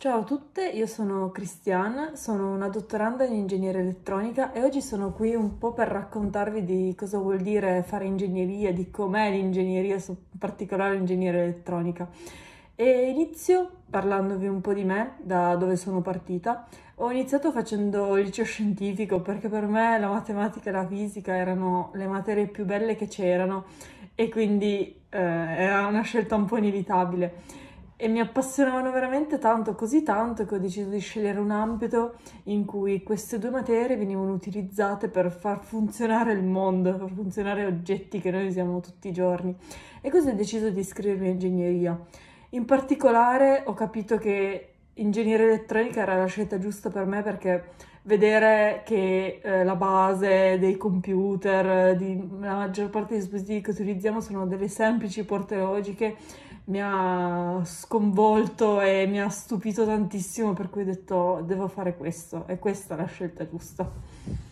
Ciao a tutte, io sono Christiane, sono una dottoranda in ingegneria elettronica e oggi sono qui un po' per raccontarvi di cosa vuol dire fare ingegneria, di com'è l'ingegneria, in particolare l'ingegneria elettronica. E inizio parlandovi un po' di me, da dove sono partita. Ho iniziato facendo liceo scientifico perché per me la matematica e la fisica erano le materie più belle che c'erano e quindi eh, era una scelta un po' inevitabile e mi appassionavano veramente tanto, così tanto che ho deciso di scegliere un ambito in cui queste due materie venivano utilizzate per far funzionare il mondo, per funzionare oggetti che noi usiamo tutti i giorni. E così ho deciso di iscrivermi a ingegneria. In particolare ho capito che ingegneria elettronica era la scelta giusta per me perché vedere che eh, la base dei computer, di, la maggior parte dei dispositivi che utilizziamo sono delle semplici porte logiche mi ha sconvolto e mi ha stupito tantissimo per cui ho detto devo fare questo e questa è la scelta giusta.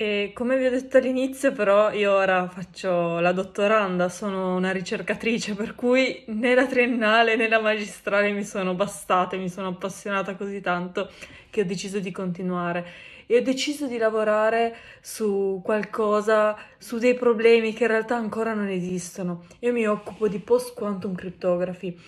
E come vi ho detto all'inizio, però, io ora faccio la dottoranda, sono una ricercatrice, per cui né la triennale né la magistrale mi sono bastate, mi sono appassionata così tanto che ho deciso di continuare. E ho deciso di lavorare su qualcosa, su dei problemi che in realtà ancora non esistono. Io mi occupo di post-quantum cryptography,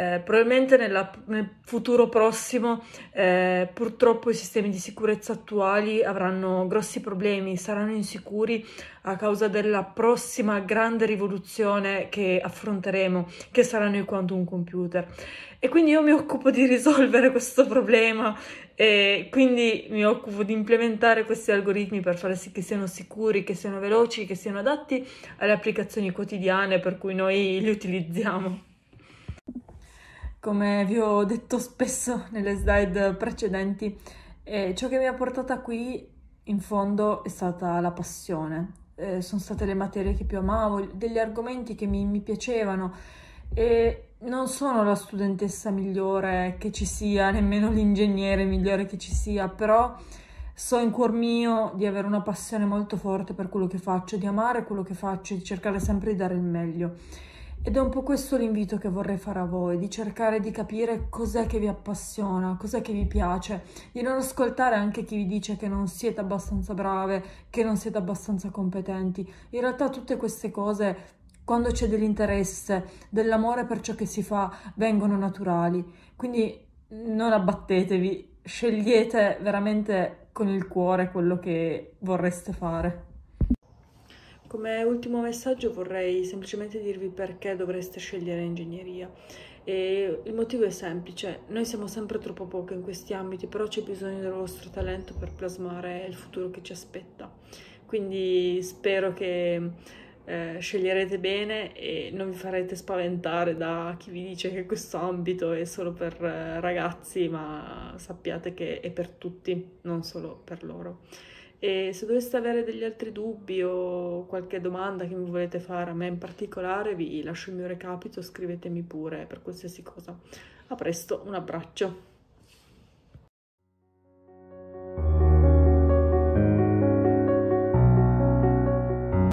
eh, probabilmente nella, nel futuro prossimo eh, purtroppo i sistemi di sicurezza attuali avranno grossi problemi, saranno insicuri a causa della prossima grande rivoluzione che affronteremo, che saranno i quantum computer. E quindi io mi occupo di risolvere questo problema e quindi mi occupo di implementare questi algoritmi per far sì che siano sicuri, che siano veloci, che siano adatti alle applicazioni quotidiane per cui noi li utilizziamo come vi ho detto spesso nelle slide precedenti, eh, ciò che mi ha portata qui in fondo è stata la passione. Eh, sono state le materie che più amavo, degli argomenti che mi, mi piacevano e non sono la studentessa migliore che ci sia, nemmeno l'ingegnere migliore che ci sia, però so in cuor mio di avere una passione molto forte per quello che faccio, di amare quello che faccio, di cercare sempre di dare il meglio. Ed è un po' questo l'invito che vorrei fare a voi, di cercare di capire cos'è che vi appassiona, cos'è che vi piace, di non ascoltare anche chi vi dice che non siete abbastanza brave, che non siete abbastanza competenti. In realtà tutte queste cose, quando c'è dell'interesse, dell'amore per ciò che si fa, vengono naturali. Quindi non abbattetevi, scegliete veramente con il cuore quello che vorreste fare. Come ultimo messaggio vorrei semplicemente dirvi perché dovreste scegliere ingegneria. E il motivo è semplice, noi siamo sempre troppo pochi in questi ambiti, però c'è bisogno del vostro talento per plasmare il futuro che ci aspetta. Quindi spero che eh, sceglierete bene e non vi farete spaventare da chi vi dice che questo ambito è solo per eh, ragazzi, ma sappiate che è per tutti, non solo per loro. E se doveste avere degli altri dubbi o qualche domanda che mi volete fare a me in particolare, vi lascio il mio recapito, scrivetemi pure per qualsiasi cosa. A presto, un abbraccio.